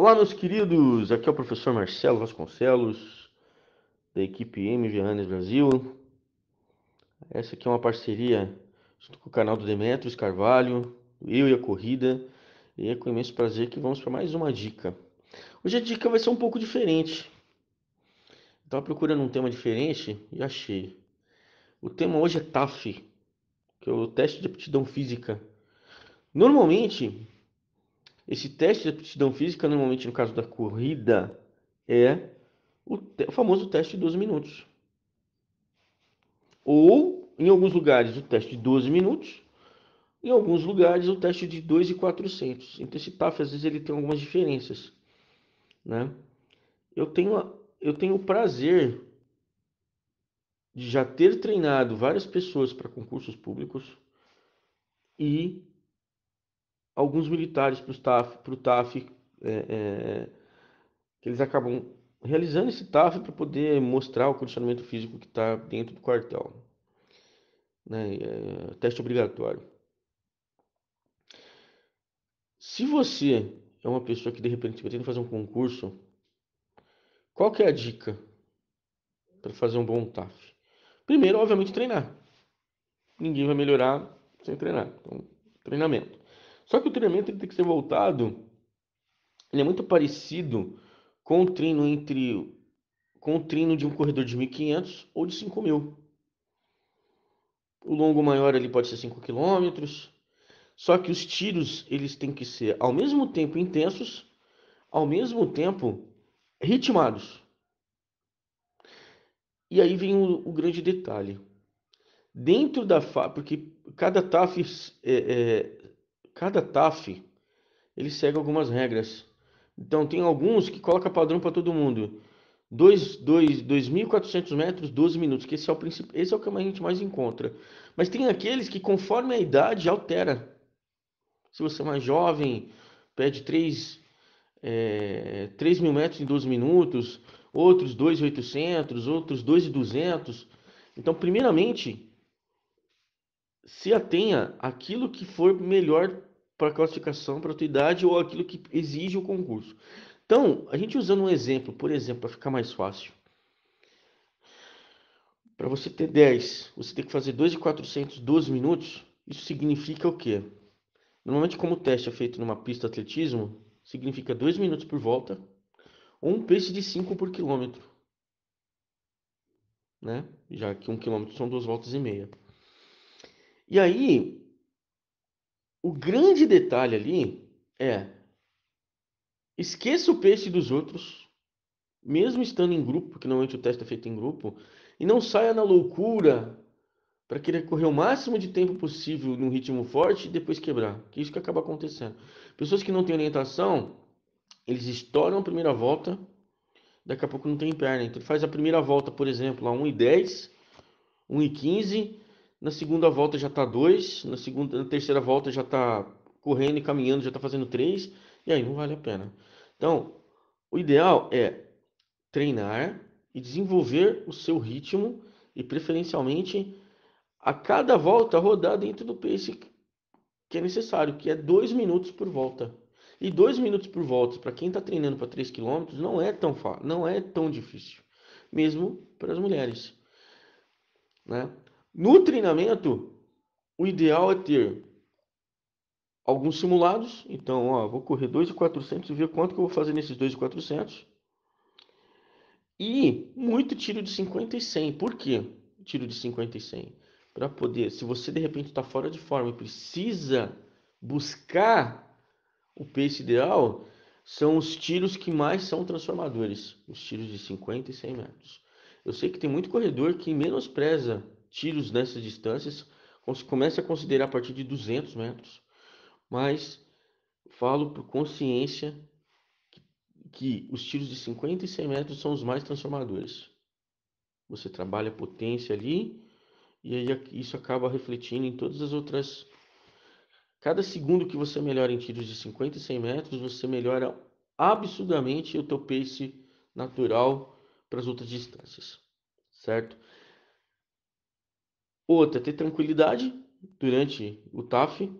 Olá, meus queridos. Aqui é o professor Marcelo Vasconcelos, da equipe MV Brasil. Essa aqui é uma parceria junto com o canal do Demetrios Carvalho, eu e a corrida. E é com imenso prazer que vamos para mais uma dica. Hoje a dica vai ser um pouco diferente. Estava procurando um tema diferente e achei. O tema hoje é TAF, que é o teste de aptidão física. Normalmente, esse teste de aptidão física, normalmente no caso da corrida, é o, o famoso teste de 12 minutos. Ou, em alguns lugares, o teste de 12 minutos. Em alguns lugares, o teste de 2,400. e Então, esse TAF, às vezes, ele tem algumas diferenças. Né? Eu tenho, eu tenho o prazer de já ter treinado várias pessoas para concursos públicos e alguns militares para o TAF, pro TAF é, é, que eles acabam realizando esse TAF para poder mostrar o condicionamento físico que está dentro do quartel. Né? É, teste obrigatório. Se você é uma pessoa que de repente pretende fazer um concurso, qual que é a dica para fazer um bom TAF? Primeiro, obviamente, treinar. Ninguém vai melhorar sem treinar. Então, treinamento. Só que o treinamento tem que ser voltado, ele é muito parecido com o treino entre com o treino de um corredor de 1500 ou de 5000. O longo maior ali pode ser 5 km. Só que os tiros eles têm que ser ao mesmo tempo intensos, ao mesmo tempo ritmados. E aí vem o, o grande detalhe. Dentro da porque cada TAF é, é, Cada TAF ele segue algumas regras. Então tem alguns que coloca padrão para todo mundo. 2.400 metros, 12 minutos, que esse é o princípio, esse é o que a gente mais encontra. Mas tem aqueles que conforme a idade altera. Se você é mais jovem, pede 3, é, 3 mil metros em 12 minutos, outros 2.800, outros 2.200. Então, primeiramente, se atenha àquilo que for melhor para classificação, para a tua idade ou aquilo que exige o concurso. Então, a gente usando um exemplo, por exemplo, para ficar mais fácil. Para você ter 10, você tem que fazer 2 12 minutos. Isso significa o quê? Normalmente, como o teste é feito numa pista de atletismo, significa 2 minutos por volta ou um pace de 5 por quilômetro. Né? Já que um quilômetro são duas voltas e meia. E aí, o grande detalhe ali é esqueça o peixe dos outros, mesmo estando em grupo, porque normalmente o teste é feito em grupo, e não saia na loucura para querer correr o máximo de tempo possível num ritmo forte e depois quebrar. Que é isso que acaba acontecendo. Pessoas que não têm orientação, eles estouram a primeira volta, daqui a pouco não tem perna. Então ele faz a primeira volta, por exemplo, a 1 e 10, 1 e 15, na segunda volta já está dois, na segunda, na terceira volta já está correndo e caminhando, já está fazendo três, e aí não vale a pena. Então, o ideal é treinar e desenvolver o seu ritmo e preferencialmente a cada volta rodar dentro do pace que é necessário, que é dois minutos por volta. E dois minutos por volta, para quem está treinando para 3 km, não é tão fácil, não é tão difícil, mesmo para as mulheres. Né? No treinamento, o ideal é ter alguns simulados. Então, ó, vou correr 2,400 e ver quanto que eu vou fazer nesses 2,400. E muito tiro de 50 e 100. Por quê? Tiro de 50 e 100. Para poder, se você de repente está fora de forma e precisa buscar o peso ideal, são os tiros que mais são transformadores. Os tiros de 50 e 100 metros. Eu sei que tem muito corredor que menospreza tiros nessas distâncias comece a considerar a partir de 200 metros. Mas falo por consciência que, que os tiros de 50 e 100 metros são os mais transformadores. Você trabalha a potência ali e aí isso acaba refletindo em todas as outras. Cada segundo que você melhora em tiros de 50 e 100 metros, você melhora absurdamente o teu pace natural para as outras distâncias, certo? Outra, ter tranquilidade durante o TAF,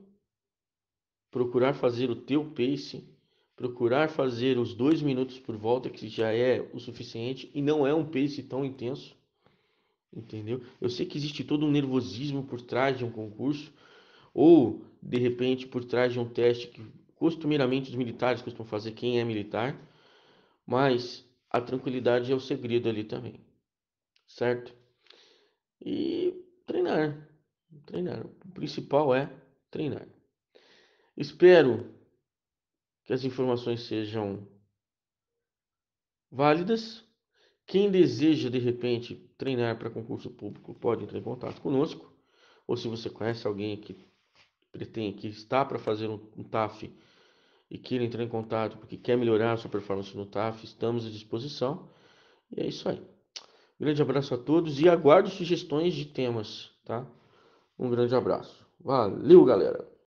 procurar fazer o teu pace, procurar fazer os dois minutos por volta, que já é o suficiente e não é um pace tão intenso, entendeu? Eu sei que existe todo um nervosismo por trás de um concurso, ou de repente por trás de um teste que costumeiramente os militares costumam fazer, quem é militar, mas a tranquilidade é o segredo ali também, certo? E treinar. Treinar. O principal é treinar. Espero que as informações sejam válidas. Quem deseja, de repente, treinar para concurso público, pode entrar em contato conosco. Ou se você conhece alguém que pretende, que está para fazer um, um TAF e queira entrar em contato porque quer melhorar a sua performance no TAF, estamos à disposição. E é isso aí. Grande abraço a todos e aguardo sugestões de temas, tá? Um grande abraço. Valeu, galera!